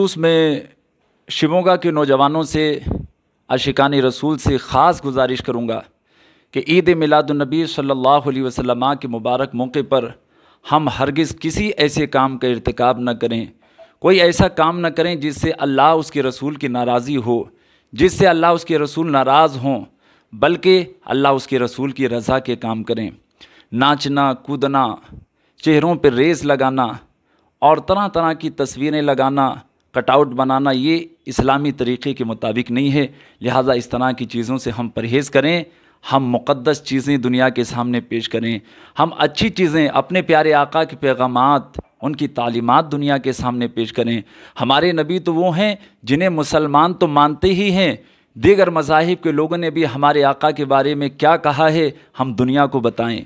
रूस में शिमोगा के नौजवानों से अशिकानी रसूल से ख़ास गुजारिश करूँगा कि ईद मिलादुलनबी अलैहि वसल्लम के मुबारक मौके पर हम हरगिज़ किसी ऐसे काम का इरतकब न करें कोई ऐसा काम न करें जिससे अल्लाह उसके रसूल की नाराज़ी हो जिससे अल्लाह उसके रसूल नाराज़ हों बल्कि अल्लाह उसके रसूल की रज़ा के काम करें नाचना कूदना चेहरों पर रेस लगाना और तरह तरह की तस्वीरें लगाना कटआउट बनाना ये इस्लामी तरीक़े के मुताबिक नहीं है लिहाजा इस तरह की चीज़ों से हम परहेज़ करें हम मुक़दस चीज़ें दुनिया के सामने पेश करें हम अच्छी चीज़ें अपने प्यारे आका के पैगाम उनकी तालीमत दुनिया के सामने पेश करें हमारे नबी तो वो हैं जिन्हें मुसलमान तो मानते ही हैं दीगर मजाहब के लोगों ने भी हमारे आका के बारे में क्या कहा है हम दुनिया को बताएं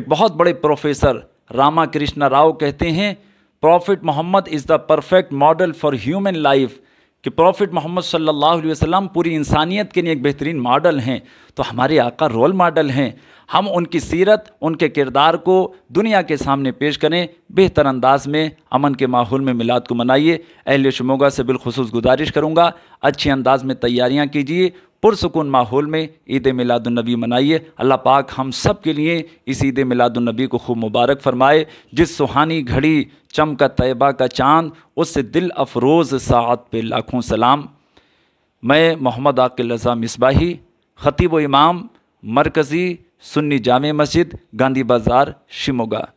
एक बहुत बड़े प्रोफेसर रामा कृष्णा राव कहते हैं prophet Muhammad is the perfect model for human life कि प्रॉफिट मोहम्मद सल्लल्लाहु अलैहि वसल्लम पूरी इंसानियत के लिए एक बेहतरीन मॉडल हैं तो हमारे आका रोल मॉडल हैं हम उनकी सीरत उनके किरदार को दुनिया के सामने पेश करें बेहतर अंदाज में अमन के माहौल में मिलाद को मनाइए अहल शमोगा से बिलखसूस गुजारिश करूँगा अच्छे अंदाज में तैयारियाँ कीजिए पुरसकून माहौल में ईद मिलादुलनबी मनाइए अल्लाह पाक हम सब के लिए इस ईद मिलादुलनबी को खूब मुबारक फरमाए जिस सुहानी घड़ी चम का तयबा का चांद उससे दिल अफरोज़ सात पे लाखों सलाम मैं मोहम्मद आकिल रजा मिसबाही ख़तीब इमाम मरकज़ी सुन्नी जाम मस्जिद गांधी बाज़ार शिमोगा